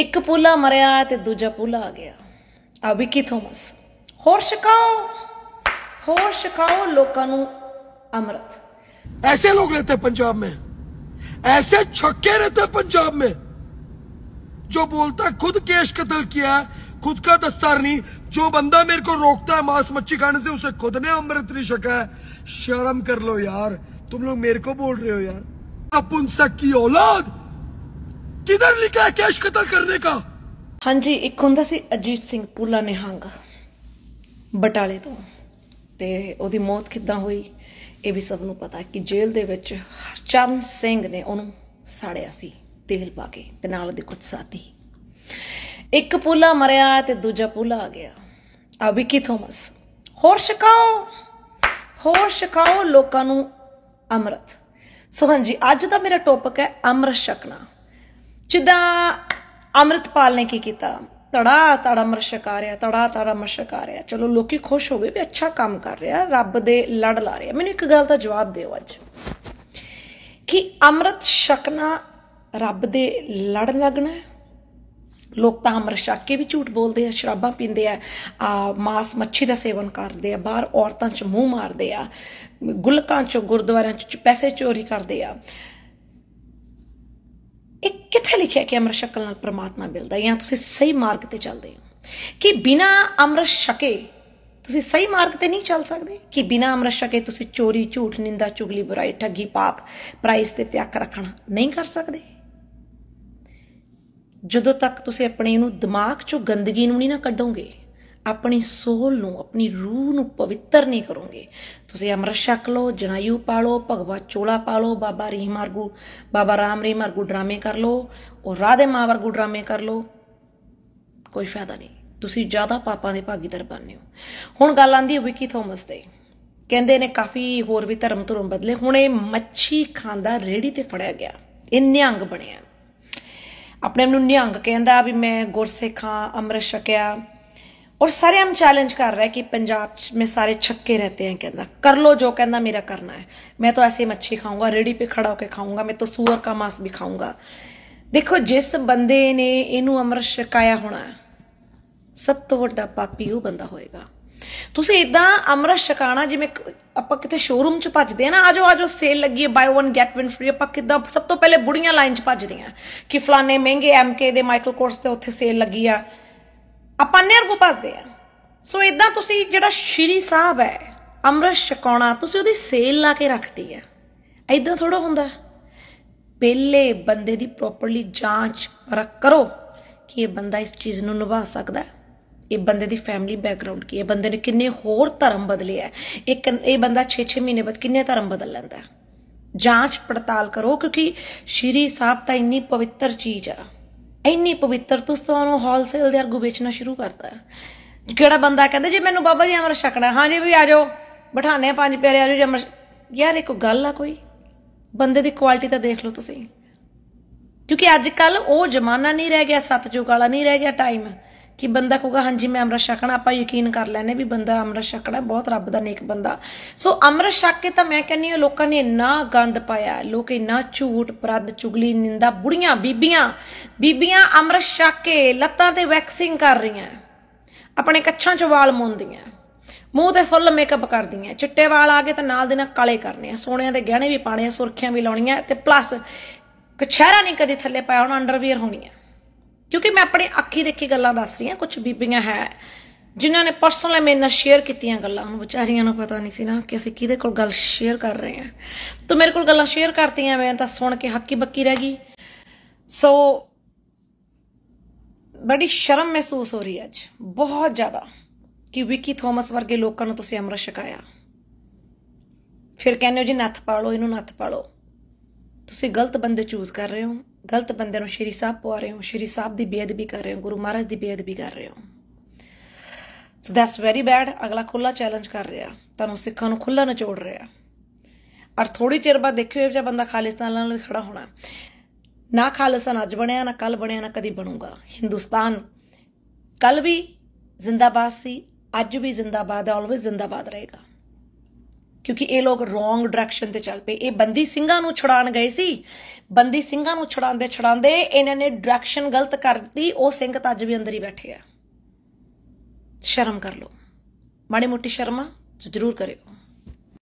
ਇੱਕ ਪੂਲਾ ਮਰਿਆ ਤੇ ਦੂਜਾ ਪੂਲਾ ਆ ਗਿਆ ਆ ਵਿਕੀ ਥੋਮਸ ਹੋਰ ਸ਼ਿਕਾਓ ਹੋਰ ਸ਼ਿਕਾਓ ਲੋਕਾਂ ਨੂੰ अमृत ऐसे लोग रहते हैं पंजाब में ऐसे छक्के रहते हैं पंजाब में जो बोलता है खुद केश कत्ल किया खुद का दस्तार नहीं जो बंदा मेरे को रोकता है मांस मच्छी खाने से उसे खुद ने अमृत नहीं छका है शर्म कर लो यार तुम लोग मेरे को बोल रहे हो यार अपुन सक की औलाद ਕਿਧਰ ਲਿਖਿਆ ਕੈਸ਼ ਕਤਲ ਕਰਨੇ ਦਾ ਹਾਂਜੀ ਇੱਕ ਹੁੰਦਾ ਸੀ ਅਜੀਤ ਸਿੰਘ ਪੂਲਾ ਨਿਹੰਗ ਬਟਾਲੇ ਤੋਂ ਤੇ ਉਹਦੀ ਮੌਤ ਕਿੱਦਾਂ ਹੋਈ ਇਹ ਵੀ ਸਭ ਨੂੰ ਪਤਾ ਕਿ ਜੇਲ੍ਹ ਦੇ ਵਿੱਚ ਹਰਚਰਨ ਸਿੰਘ ਨੇ ਉਹਨੂੰ ਸਾੜਿਆ ਸੀ ਤੇਲ ਪਾ ਕੇ ਤੇ ਨਾਲ ਦੇ ਕੁਝ ਸਾਥੀ ਇੱਕ ਪੂਲਾ ਮਰਿਆ ਤੇ ਦੂਜਾ ਪੂਲਾ ਆ ਗਿਆ ਆ ਵੀ ਕੀ ਥੋਮਸ ਹੋਰ ਸ਼ਿਕਾਓ ਹੋਰ ਸ਼ਿਕਾਓ ਲੋਕਾਂ ਨੂੰ ਅੰਮ੍ਰਿਤ ਸੋ ਹਾਂਜੀ ਅੱਜ ਦਾ ਮੇਰਾ ਟੌਪਿਕ ਹੈ ਅੰਮ੍ਰਿਤ ਛਕਣਾ ਜਿੱਦਾਂ ਅਮਰਤਪਾਲ ਨੇ ਕੀ ਕੀਤਾ ਤੜਾ ਤੜਾ ਮਰਸ਼ਕਾ ਰਿਆ ਤੜਾ ਤੜਾ ਮਰਸ਼ਕਾ ਰਿਆ ਚਲੋ ਲੋਕੀ ਖੁਸ਼ ਹੋ ਗਏ ਵੀ ਅੱਛਾ ਕੰਮ ਕਰ ਰਿਹਾ ਰੱਬ ਦੇ ਲੜ ਲਾ ਰਿਹਾ ਮੈਨੂੰ ਇੱਕ ਗੱਲ ਦਾ ਜਵਾਬ ਦਿਓ ਅੱਜ ਕਿ ਅੰਮ੍ਰਿਤ ਛਕਣਾ ਰੱਬ ਦੇ ਲੜ ਲੱਗਣਾ ਲੋਕ ਤਾਂ ਅਮਰ ਛਕ ਕੇ ਵੀ ਝੂਠ ਬੋਲਦੇ ਆ ਸ਼ਰਾਬਾਂ ਪੀਂਦੇ ਆ ਆ ਮਾਸ ਮੱਛੀ ਦਾ ਸੇਵਨ ਕਰਦੇ ਆ ਬਾਹਰ ਔਰਤਾਂ 'ਚ ਮੂੰਹ ਮਾਰਦੇ ਆ ਗੁਲਕਾਂ 'ਚ ਗੁਰਦੁਆਰਿਆਂ 'ਚ ਪੈਸੇ ਚੋਰੀ ਕਰਦੇ ਆ ਇਹ ਕਿੱਥੇ ਲਿਖਿਆ ਕਿ ਅਮਰ ਸ਼ਕਲ ਨਾਲ ਪ੍ਰਮਾਤਮਾ ਮਿਲਦਾ ਜਾਂ ਤੁਸੀਂ ਸਹੀ ਮਾਰਗ ਤੇ ਚੱਲਦੇ ਹੋ ਕਿ ਬਿਨਾ ਅਮਰ ਸ਼ਕੇ ਤੁਸੀਂ ਸਹੀ ਮਾਰਗ ਤੇ ਨਹੀਂ ਚੱਲ ਸਕਦੇ ਕਿ ਬਿਨਾ ਅਮਰ ਸ਼ਕੇ ਤੁਸੀਂ ਚੋਰੀ ਝੂਠ ਨਿੰਦਾ ਚੁਗਲੀ ਬੁਰਾਈ ਠੱਗੀ ਪਾਪ ਪ੍ਰਾਈਸ ਤੇ ਤਿਆਗ ਰੱਖਣਾ ਨਹੀਂ ਕਰ ਸਕਦੇ ਜਦੋਂ ਤੱਕ ਤੁਸੀਂ ਆਪਣੇ ਨੂੰ ਦਿਮਾਗ ਚੋਂ ਗੰਦਗੀ ਨੂੰ ਨਹੀਂ ਨਾ ਕੱਢੋਗੇ ਆਪਣੀ ਸੋਲ ਨੂੰ ਆਪਣੀ ਰੂਹ ਨੂੰ ਪਵਿੱਤਰ ਨਹੀਂ ਕਰੋਗੇ ਤੁਸੀਂ ਅਮਰ ਛਕ ਲਓ ਜਨਾਯੂ ਪਾਲੋ ਭਗਵਾ ਚੋਲਾ ਪਾਲੋ ਬਾਬਾ ਰੀਮਾਰਗੂ ਬਾਬਾ ਰਾਮ ਰੀਮਾਰਗੂ ਡਰਾਮੇ ਕਰ ਲਓ ਔਰ ਰਾਧੇ ਮਾਵਰਗੂ ਡਰਾਮੇ ਕਰ ਲਓ ਕੋਈ ਫਾਇਦਾ ਨਹੀਂ ਤੁਸੀਂ ਜ਼ਿਆਦਾ ਪਾਪਾਂ ਦੇ ਭਾਗੀਦਾਰ ਬਣਨੇ ਹੋ ਹੁਣ ਗੱਲ ਆਂਦੀ ਵਿਕੀ ਥੋਮਸ ਤੇ ਕਹਿੰਦੇ ਨੇ ਕਾਫੀ ਹੋਰ ਵੀ ਧਰਮ ਧਰਮ ਬਦਲੇ ਹੁਣ ਇਹ ਮੱਛੀ ਖਾਂਦਾ ਰੇੜੀ ਤੇ ਫੜਿਆ ਗਿਆ ਇਹ ਨਿਹੰਗ ਬਣਿਆ ਆਪਣੇ ਨੂੰ ਨਿਹੰਗ ਕਹਿੰਦਾ ਵੀ ਮੈਂ ਗੁਰਸਿੱਖਾਂ ਅੰਮ੍ਰਿਤ ਛਕਿਆ ਔਰ ਸਾਰੇ ਹਮ ਚੈਲੰਜ ਕਰ ਰਹੇ ਕਿ ਪੰਜਾਬ ਚ ਮੇ ਸਾਰੇ ਛੱਕੇ ਰਹਤੇ ਹੈ ਕਹਿੰਦਾ ਕਰ ਲੋ ਜੋ ਕਹਿੰਦਾ ਮੇਰਾ ਕਰਨਾ ਹੈ ਮੈਂ ਤਾਂ ਐਸੀ ਮੱਛੀ ਖਾਊਂਗਾ ਰੇੜੀ ਤੇ ਖੜਾ ਹੋ ਕੇ ਖਾਊਂਗਾ ਮੈਂ ਤਾਂ ਸੂਰ ਕਾ ਮਾਸ ਵੀ ਖਾਊਂਗਾ ਦੇਖੋ ਜਿਸ ਬੰਦੇ ਨੇ ਇਹਨੂੰ ਅਮਰ ਛਕਾਇਆ ਹੋਣਾ ਸਭ ਤੋਂ ਵੱਡਾ ਪਾਪੀ ਉਹ ਬੰਦਾ ਹੋਏਗਾ ਤੁਸੀਂ ਇਦਾਂ ਅਮਰ ਛਕਾਣਾ ਜਿਵੇਂ ਆਪਾਂ ਕਿਤੇ ਸ਼ੋਰੂਮ 'ਚ ਭੱਜਦੇ ਆ ਨਾ ਆਜੋ ਆਜੋ ਸੇਲ ਲੱਗੀ ਹੈ buy one get one free ਆਪਾਂ ਕਿਦਾਂ ਸਭ ਤੋਂ ਪਹਿਲੇ ਬੁੜੀਆਂ ਲਾਈਨ 'ਚ ਭੱਜਦੀਆਂ ਕਿ ਫਲਾਣੇ ਮਹਿੰਗੇ ਐਮਕੇ ਦੇ ਮਾਈਕਲ ਕੋਰਸ ਤੇ ਉੱਥੇ ਸੇਲ ਲੱਗੀ ਆ ਆਪਾਂ ਨਿਰਗੁ ਭਸਦੇ ਆ ਸੋ ਇਦਾਂ ਤੁਸੀਂ ਜਿਹੜਾ ਸ਼੍ਰੀ ਸਾਹਿਬ ਹੈ ਅੰਮ੍ਰਿਤ ਛਕਾਉਣਾ ਤੁਸੀਂ ਉਹਦੀ ਸੇਲ ਲਾ ਕੇ ਰੱਖਦੇ ਆ ਇਦਾਂ ਥੋੜਾ ਹੁੰਦਾ ਪਹਿਲੇ ਬੰਦੇ ਦੀ ਪ੍ਰੋਪਰਲੀ ਜਾਂਚ ਪਰਖ ਕਰੋ ਕਿ ਇਹ ਬੰਦਾ ਇਸ ਚੀਜ਼ ਨੂੰ ਨਿਭਾ ਸਕਦਾ ਹੈ ਇਹ ਬੰਦੇ ਦੀ ਫੈਮਿਲੀ ਬੈਕਗ੍ਰਾਉਂਡ ਕੀ ਹੈ ਬੰਦੇ ਨੇ ਕਿੰਨੇ ਹੋਰ ਧਰਮ ਬਦਲੇ ਆ ਇੱਕ ਇਹ ਬੰਦਾ 6-6 ਮਹੀਨੇ ਬਾਅਦ ਕਿੰਨੇ ਧਰਮ ਬਦਲ ਲੈਂਦਾ ਜਾਂਚ ਪੜਤਾਲ ਕਰੋ ਕਿਉਂਕਿ ਸ਼੍ਰੀ ਸਾਹਿਬ ਤਾਂ ਇੰਨੀ ਪਵਿੱਤਰ ਚੀਜ਼ ਆ ਇੰਨੀ ਪਵਿੱਤਰ ਤੁਸਤਾਂ ਨੂੰ ਹੋਲਸੇਲ ਦੇ ਅਰਗੂ ਵੇਚਣਾ ਸ਼ੁਰੂ ਕਰਤਾ ਕਿਹੜਾ ਬੰਦਾ ਕਹਿੰਦਾ ਜੇ ਮੈਨੂੰ ਬਾਬਾ ਜੀ ਅਮਰ ਛਕਣਾ ਹਾਂ ਜੀ ਵੀ ਆ ਜਾਓ ਬਿਠਾਣੇ ਪੰਜ ਪਿਆਰੇ ਆ ਜਾਓ ਜੇ ਅਮਰ ਯਾਰ ਇਹ ਕੋਈ ਗੱਲ ਆ ਕੋਈ ਬੰਦੇ ਦੀ ਕੁਆਲਿਟੀ ਤਾਂ ਦੇਖ ਲਓ ਤੁਸੀਂ ਕਿਉਂਕਿ ਅੱਜ ਕੱਲ ਉਹ ਜ਼ਮਾਨਾ ਨਹੀਂ ਰਹਿ ਗਿਆ ਸਤਜੁਗ ਵਾਲਾ ਨਹੀਂ ਰਹਿ ਗਿਆ ਟਾਈਮ ਕਿ ਬੰਦਾ ਕਹੂਗਾ ਹਾਂਜੀ ਮੈਂ ਅਮਰਤ ਛਕਣਾ ਆਪਾਂ ਯਕੀਨ ਕਰ ਲੈਨੇ ਵੀ ਬੰਦਾ ਅਮਰਤ ਛਕਣਾ ਬਹੁਤ ਰੱਬ ਦਾ ਨੇਕ ਬੰਦਾ ਸੋ ਅਮਰਤ ਛਕ ਕੇ ਤਾਂ ਮੈਂ ਕਹਿੰਨੀ ਹਾਂ ਲੋਕਾਂ ਨੇ ਇੰਨਾ ਗੰਦ ਪਾਇਆ ਲੋਕ ਇੰਨਾ ਝੂਠ ਪ੍ਰਦ ਚੁਗਲੀ ਨਿੰਦਾ ਬੁੜੀਆਂ ਬੀਬੀਆਂ ਬੀਬੀਆਂ ਅਮਰਤ ਛਕ ਕੇ ਲੱਤਾਂ ਤੇ ਵੈਕਸਿੰਗ ਕਰ ਰਹੀਆਂ ਆਪਣੇ ਕੱਛਾਂ 'ਚ ਵਾਲ ਮੁੰਦੀਆਂ ਮੂੰਹ ਤੇ ਫੁੱਲ ਮੇਕਅਪ ਕਰਦੀਆਂ ਚਿੱਟੇ ਵਾਲ ਆ ਗਏ ਤਾਂ ਨਾਲ ਦੇ ਨਾਲ ਕਾਲੇ ਕਰਨੇ ਆ ਸੋਹਣਿਆਂ ਦੇ ਗਹਿਣੇ ਵੀ ਪਾਣੇ ਆ ਸੁਰਖੀਆਂ ਵੀ ਲਾਉਣੀਆਂ ਤੇ ਪਲੱਸ ਕਛਹਿਰਾ ਨਹੀਂ ਕਦੀ ਥੱਲੇ ਪਾਇਆ ਹੁਣ ਅੰਡਰਵੀਅਰ ਹੋਣੀ ਆ ਕਿਉਂਕਿ ਮੈਂ ਆਪਣੇ ਅੱਖੀ ਦੇਖੀ ਗੱਲਾਂ ਦੱਸ ਰਹੀ ਹਾਂ ਕੁਝ ਬੀਬੀਆਂ ਹੈ ਜਿਨ੍ਹਾਂ ਨੇ ਪਰਸਨਲ ਮੇਰੇ ਨਾਲ ਸ਼ੇਅਰ ਕੀਤੀਆਂ ਗੱਲਾਂ ਉਹ ਵਿਚਾਰੀਆਂ ਨੂੰ ਪਤਾ ਨਹੀਂ ਸੀ ਨਾ ਕਿ ਅਸੀਂ ਕਿਹਦੇ ਕੋਲ ਗੱਲ ਸ਼ੇਅਰ ਕਰ ਰਹੇ ਹਾਂ ਤਾਂ ਮੇਰੇ ਕੋਲ ਗੱਲਾਂ ਸ਼ੇਅਰ ਕਰਤੀਆਂ ਮੈਂ ਤਾਂ ਸੁਣ ਕੇ ਹੱਕੀ ਬੱਕੀ ਰਹਿ ਗਈ ਸੋ ਬੜੀ ਸ਼ਰਮ ਮਹਿਸੂਸ ਹੋ ਰਹੀ ਅੱਜ ਬਹੁਤ ਜ਼ਿਆਦਾ ਕਿ ਵਿਕੀ ਥੋਮਸ ਵਰਗੇ ਲੋਕਾਂ ਨੂੰ ਤੁਸੀਂ ਅਮਰ ਛਕਾਇਆ ਫਿਰ ਕਹਿੰਦੇ ਹੋ ਜੀ ਨੱਥ ਪਾ ਲਓ ਇਹਨੂੰ ਨੱਥ ਪਾ ਲਓ ਤੁਸੀਂ ਗਲਤ ਬੰਦੇ ਚੂਜ਼ ਕਰ ਰਹੇ ਹੋ ਗਲਤ ਬੰਦੇ ਨੂੰ ਸ਼੍ਰੀ ਸਾਹਿਬ ਪਵਾ ਰਹੇ ਹੋ ਸ਼੍ਰੀ ਸਾਹਿਬ ਦੀ ਬੇਅਦਬੀ ਕਰ ਰਹੇ ਹੋ ਗੁਰੂ ਮਹਾਰਾਜ ਦੀ ਬੇਅਦਬੀ ਕਰ ਰਹੇ ਹੋ ਸੋ ਦੈਟਸ ਵੈਰੀ ਬੈਡ ਅਗਲਾ ਖੁੱਲਾ ਚੈਲੰਜ ਕਰ ਰਿਹਾ ਤੁਹਾਨੂੰ ਸਿੱਖਾਂ ਨੂੰ ਖੁੱਲਾ ਨਚੋੜ ਰਿਹਾ ਔਰ ਥੋੜੀ ਚਿਰ ਬਾਅਦ ਦੇਖਿਓ ਜੇ ਬੰਦਾ ਖਾਲਿਸਤਾਨ ਨਾਲ ਵੀ ਖੜਾ ਹੋਣਾ ਨਾ ਖਾਲਿਸਤਾਨ ਅੱਜ ਬਣਿਆ ਨਾ ਕੱਲ ਬਣਿਆ ਨਾ ਕਦੀ ਬਣੂਗਾ ਹਿੰਦੁਸਤਾਨ ਕੱਲ ਵੀ ਜ਼ਿੰਦਾਬਾਦ ਸੀ ਅੱਜ ਵੀ ਜ਼ਿੰਦਾਬਾਦ ਹੈ ਆਲਵੇਸ ਜ਼ਿੰਦਾਬਾਦ ਰਹੇਗਾ ਕਿਉਂਕਿ ਇਹ ਲੋਕ ਰੋਂਗ ਡਾਇਰੈਕਸ਼ਨ ਤੇ ਚੱਲ ਪਏ ਇਹ ਬੰਦੀ ਸਿੰਘਾਂ ਨੂੰ ਛੜਾਣ ਗਏ ਸੀ ਬੰਦੀ ਸਿੰਘਾਂ ਨੂੰ ਛੜਾਉਂਦੇ ਛੜਾਉਂਦੇ ਇਹਨਾਂ ਨੇ ਡਾਇਰੈਕਸ਼ਨ ਗਲਤ ਕਰਤੀ ਉਹ ਸਿੰਘ ਤਾਂ ਅੱਜ ਵੀ ਅੰਦਰ ਹੀ ਬੈਠੇ ਆ ਸ਼ਰਮ ਕਰ ਲਓ ਮਾੜੀ ਮੋਟੀ ਸ਼ਰਮਾ ਜ਼ਰੂਰ ਕਰਿਓ